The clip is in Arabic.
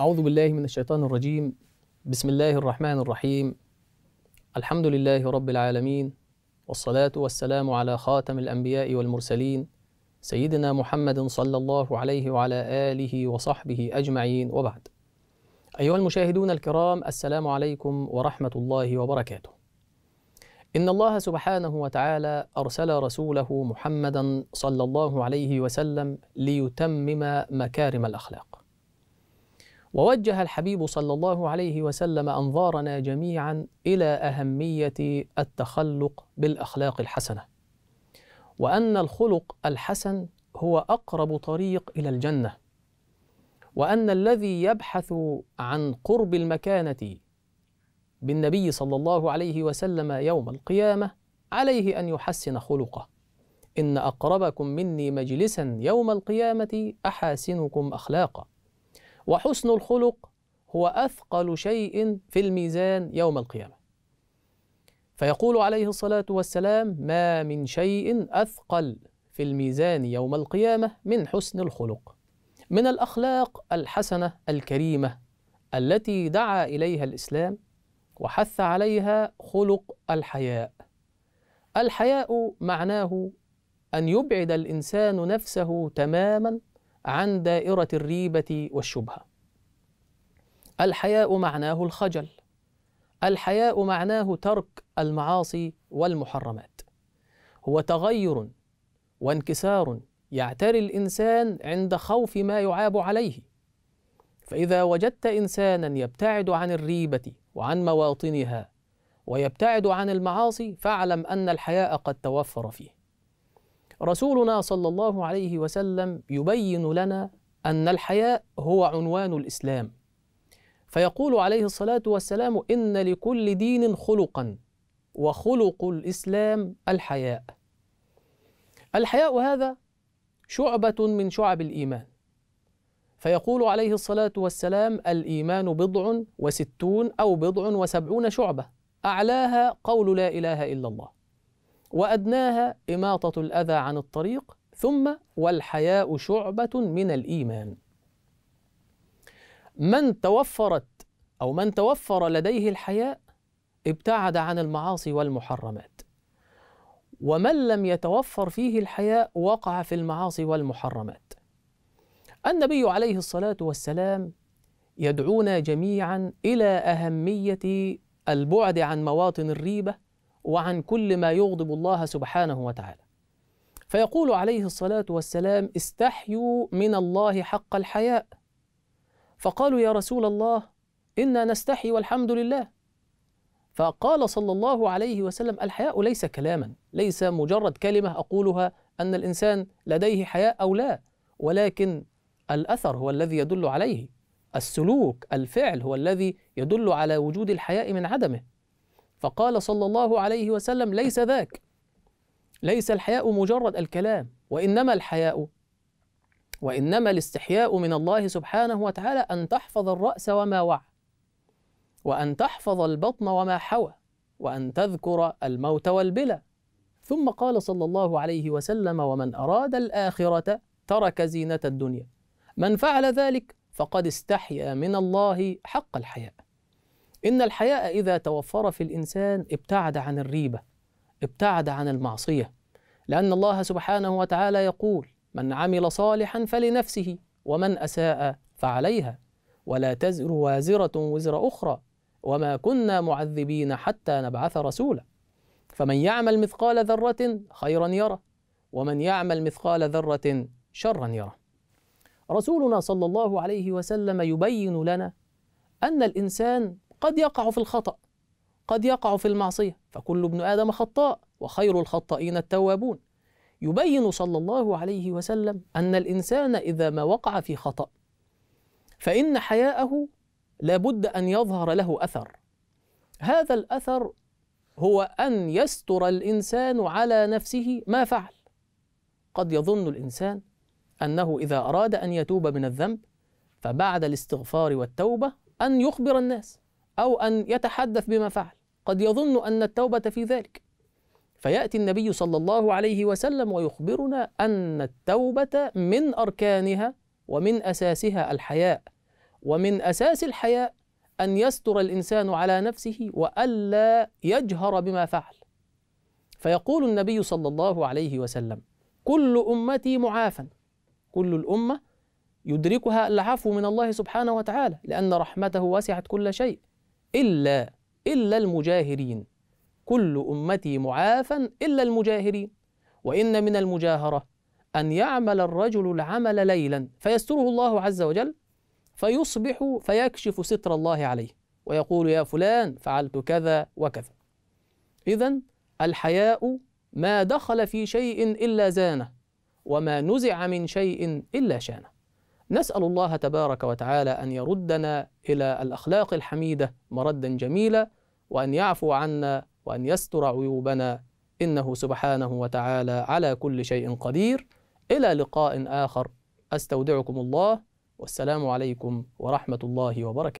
أعوذ بالله من الشيطان الرجيم بسم الله الرحمن الرحيم الحمد لله رب العالمين والصلاة والسلام على خاتم الأنبياء والمرسلين سيدنا محمد صلى الله عليه وعلى آله وصحبه أجمعين وبعد أيها المشاهدون الكرام السلام عليكم ورحمة الله وبركاته إن الله سبحانه وتعالى أرسل رسوله محمدا صلى الله عليه وسلم ليتمم مكارم الأخلاق ووجه الحبيب صلى الله عليه وسلم انظارنا جميعا الى اهميه التخلق بالاخلاق الحسنه وان الخلق الحسن هو اقرب طريق الى الجنه وان الذي يبحث عن قرب المكانه بالنبي صلى الله عليه وسلم يوم القيامه عليه ان يحسن خلقه ان اقربكم مني مجلسا يوم القيامه احاسنكم اخلاقا وحسن الخلق هو أثقل شيء في الميزان يوم القيامة فيقول عليه الصلاة والسلام ما من شيء أثقل في الميزان يوم القيامة من حسن الخلق من الأخلاق الحسنة الكريمة التي دعا إليها الإسلام وحث عليها خلق الحياء الحياء معناه أن يبعد الإنسان نفسه تماما عن دائرة الريبة والشبهة. الحياء معناه الخجل. الحياء معناه ترك المعاصي والمحرمات. هو تغير وانكسار يعتري الإنسان عند خوف ما يعاب عليه. فإذا وجدت إنسانا يبتعد عن الريبة وعن مواطنها ويبتعد عن المعاصي فاعلم أن الحياء قد توفر فيه. رسولنا صلى الله عليه وسلم يبين لنا أن الحياء هو عنوان الإسلام فيقول عليه الصلاة والسلام إن لكل دين خلقا وخلق الإسلام الحياء الحياء هذا شعبة من شعب الإيمان فيقول عليه الصلاة والسلام الإيمان بضع وستون أو بضع وسبعون شعبة أعلاها قول لا إله إلا الله وأدناها إماطة الأذى عن الطريق ثم والحياء شعبة من الإيمان من توفرت أو من توفر لديه الحياء ابتعد عن المعاصي والمحرمات ومن لم يتوفر فيه الحياء وقع في المعاصي والمحرمات النبي عليه الصلاة والسلام يدعونا جميعا إلى أهمية البعد عن مواطن الريبة وعن كل ما يغضب الله سبحانه وتعالى فيقول عليه الصلاه والسلام استحيوا من الله حق الحياء فقالوا يا رسول الله انا نستحي والحمد لله فقال صلى الله عليه وسلم الحياء ليس كلاما ليس مجرد كلمه اقولها ان الانسان لديه حياء او لا ولكن الاثر هو الذي يدل عليه السلوك الفعل هو الذي يدل على وجود الحياء من عدمه فقال صلى الله عليه وسلم ليس ذاك ليس الحياء مجرد الكلام وإنما الحياء وإنما الاستحياء من الله سبحانه وتعالى أن تحفظ الرأس وما وعى وأن تحفظ البطن وما حوى وأن تذكر الموت والبلى ثم قال صلى الله عليه وسلم ومن أراد الآخرة ترك زينة الدنيا من فعل ذلك فقد استحيا من الله حق الحياء إن الحياء إذا توفر في الإنسان ابتعد عن الريبة ابتعد عن المعصية لأن الله سبحانه وتعالى يقول من عمل صالحا فلنفسه ومن أساء فعليها ولا تزر وازرة وزر أخرى وما كنا معذبين حتى نبعث رسولا فمن يعمل مثقال ذرة خيرا يره ومن يعمل مثقال ذرة شرا يره رسولنا صلى الله عليه وسلم يبين لنا أن الإنسان قد يقع في الخطأ قد يقع في المعصية فكل ابن آدم خطاء وخير الخطائين التوابون يبين صلى الله عليه وسلم أن الإنسان إذا ما وقع في خطأ فإن حياءه لابد أن يظهر له أثر هذا الأثر هو أن يستر الإنسان على نفسه ما فعل قد يظن الإنسان أنه إذا أراد أن يتوب من الذنب فبعد الاستغفار والتوبة أن يخبر الناس أو أن يتحدث بما فعل قد يظن أن التوبة في ذلك فيأتي النبي صلى الله عليه وسلم ويخبرنا أن التوبة من أركانها ومن أساسها الحياء ومن أساس الحياء أن يستر الإنسان على نفسه وألا يجهر بما فعل فيقول النبي صلى الله عليه وسلم كل أمتي معافى كل الأمة يدركها العفو من الله سبحانه وتعالى لأن رحمته وسعت كل شيء إلا إلا المجاهرين كل أمتي معافى إلا المجاهرين وإن من المجاهرة أن يعمل الرجل العمل ليلا فيستره الله عز وجل فيصبح فيكشف ستر الله عليه ويقول يا فلان فعلت كذا وكذا إذا الحياء ما دخل في شيء إلا زانه وما نزع من شيء إلا شانه نسأل الله تبارك وتعالى أن يردنا إلى الأخلاق الحميدة مردا جميلا وأن يعفو عنا وأن يستر عيوبنا إنه سبحانه وتعالى على كل شيء قدير إلى لقاء آخر أستودعكم الله والسلام عليكم ورحمة الله وبركاته